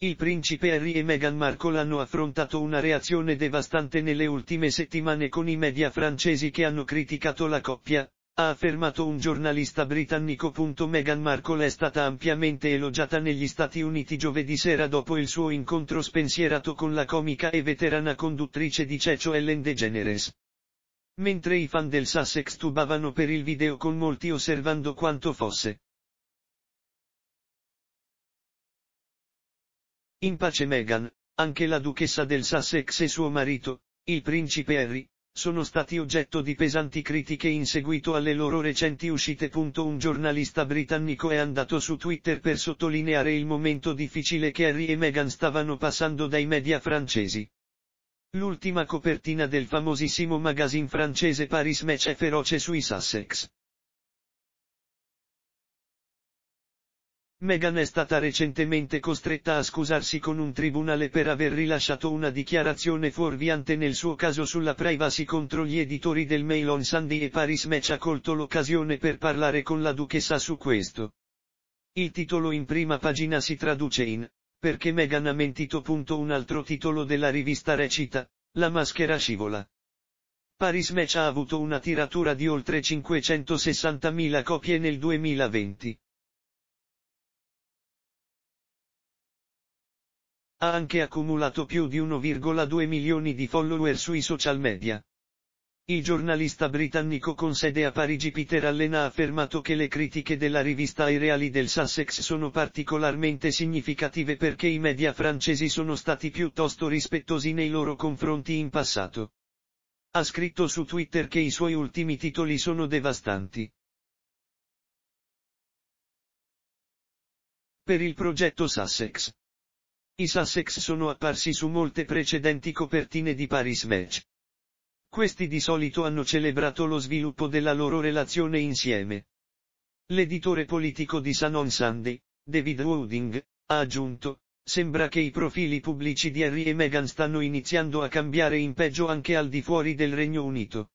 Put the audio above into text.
Il principe Harry e Meghan Markle hanno affrontato una reazione devastante nelle ultime settimane con i media francesi che hanno criticato la coppia, ha affermato un giornalista britannico. Meghan Markle è stata ampiamente elogiata negli Stati Uniti giovedì sera dopo il suo incontro spensierato con la comica e veterana conduttrice di Cecio Ellen DeGeneres. Mentre i fan del Sussex tubavano per il video con molti osservando quanto fosse In pace Meghan, anche la duchessa del Sussex e suo marito, il principe Harry, sono stati oggetto di pesanti critiche in seguito alle loro recenti uscite. Un giornalista britannico è andato su Twitter per sottolineare il momento difficile che Harry e Meghan stavano passando dai media francesi. L'ultima copertina del famosissimo magazine francese Paris Match è feroce sui Sussex. Meghan è stata recentemente costretta a scusarsi con un tribunale per aver rilasciato una dichiarazione fuorviante nel suo caso sulla privacy contro gli editori del Mail on Sunday e Paris Match ha colto l'occasione per parlare con la duchessa su questo. Il titolo in prima pagina si traduce in, perché Meghan ha mentito. Un altro titolo della rivista recita, la maschera scivola. Paris Match ha avuto una tiratura di oltre 560.000 copie nel 2020. ha anche accumulato più di 1,2 milioni di follower sui social media. Il giornalista britannico con sede a Parigi Peter Allen ha affermato che le critiche della rivista ai reali del Sussex sono particolarmente significative perché i media francesi sono stati piuttosto rispettosi nei loro confronti in passato. Ha scritto su Twitter che i suoi ultimi titoli sono devastanti. Per il progetto Sussex. I Sussex sono apparsi su molte precedenti copertine di Paris Match. Questi di solito hanno celebrato lo sviluppo della loro relazione insieme. L'editore politico di Sun on Sunday, David Wooding, ha aggiunto, sembra che i profili pubblici di Harry e Meghan stanno iniziando a cambiare in peggio anche al di fuori del Regno Unito.